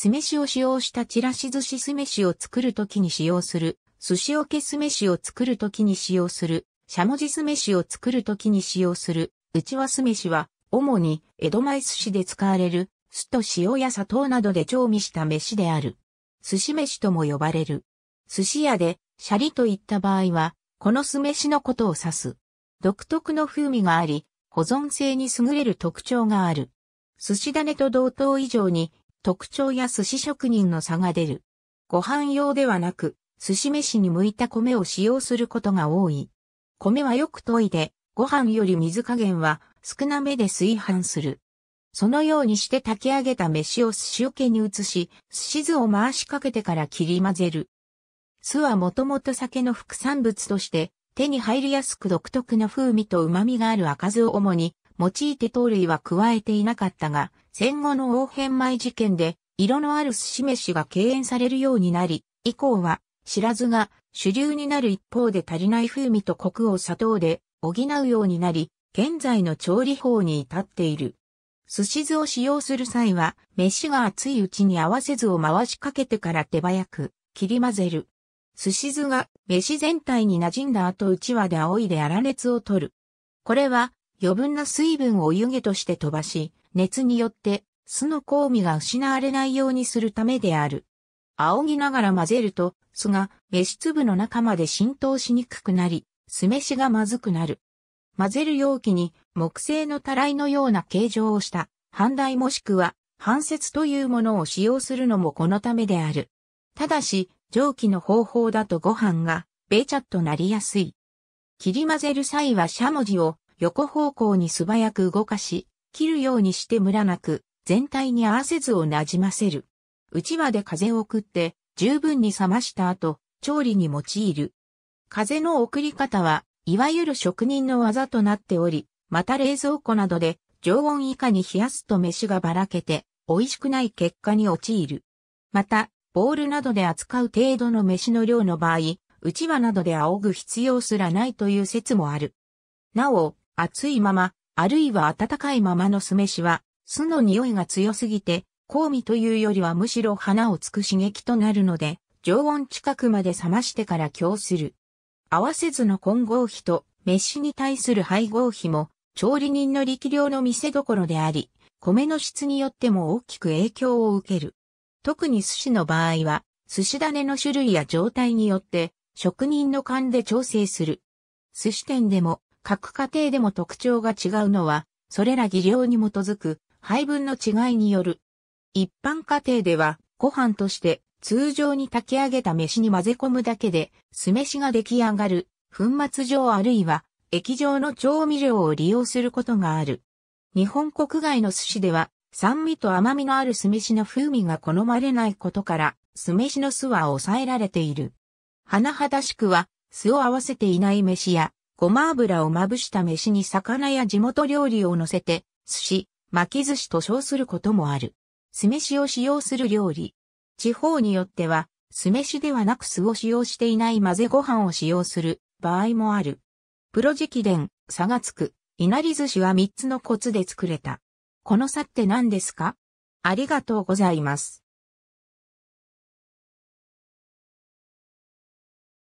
酢飯を使用したちらし寿司酢飯を作るときに使用する、寿司おけ酢飯を作るときに使用する、しゃもじ酢飯を作るときに使用する、うちわ酢飯は、主に江戸前寿司で使われる、酢と塩や砂糖などで調味した飯である。寿司飯とも呼ばれる。寿司屋で、シャリといった場合は、この酢飯のことを指す。独特の風味があり、保存性に優れる特徴がある。寿司種と同等以上に特徴や寿司職人の差が出る。ご飯用ではなく、寿司飯に向いた米を使用することが多い。米はよく研いで、ご飯より水加減は少なめで炊飯する。そのようにして炊き上げた飯を寿司桶に移し、寿司酢を回しかけてから切り混ぜる。酢はもともと酒の副産物として手に入りやすく独特の風味と旨味がある赤酢を主に用いて糖類は加えていなかったが、戦後の大変米事件で、色のある寿司飯が敬遠されるようになり、以降は、知らずが主流になる一方で足りない風味とコクを砂糖で補うようになり、現在の調理法に至っている。寿司酢を使用する際は、飯が熱いうちに合わせずを回しかけてから手早く切り混ぜる。寿司酢が飯全体に馴染んだ後うちわで仰いで粗熱を取る。これは余分な水分を湯気として飛ばし、熱によって酢の香味が失われないようにするためである。仰ぎながら混ぜると酢が飯粒の中まで浸透しにくくなり、酢飯がまずくなる。混ぜる容器に木製のたらいのような形状をした半台もしくは半節というものを使用するのもこのためである。ただし、蒸気の方法だとご飯がべちゃっとなりやすい。切り混ぜる際はしゃもじを横方向に素早く動かし、切るようにしてムラなく、全体に合わせずをなじませる。うちわで風を送って、十分に冷ました後、調理に用いる。風の送り方は、いわゆる職人の技となっており、また冷蔵庫などで常温以下に冷やすと飯がばらけて、美味しくない結果に陥る。また、ボールなどで扱う程度の飯の量の場合、うちわなどで仰ぐ必要すらないという説もある。なお、熱いままあるいは温かいままの酢飯は、酢の匂いが強すぎて、香味というよりはむしろ花をつく刺激となるので、常温近くまで冷ましてから供する。合わせずの混合比と飯に対する配合比も、調理人の力量の見せどころであり、米の質によっても大きく影響を受ける。特に寿司の場合は、寿司種の種類や状態によって、職人の勘で調整する。寿司店でも、各家庭でも特徴が違うのは、それら技量に基づく配分の違いによる。一般家庭では、ご飯として通常に炊き上げた飯に混ぜ込むだけで、酢飯が出来上がる、粉末状あるいは液状の調味料を利用することがある。日本国外の寿司では、酸味と甘みのある酢飯の風味が好まれないことから、酢飯の酢は抑えられている。甚だしくは、酢を合わせていない飯や、ごま油をまぶした飯に魚や地元料理を乗せて、寿司、巻き寿司と称することもある。酢飯を使用する料理。地方によっては、酢飯ではなく酢を使用していない混ぜご飯を使用する場合もある。プロ直伝、差がつく、いなり寿司は3つのコツで作れた。この差って何ですかありがとうございます。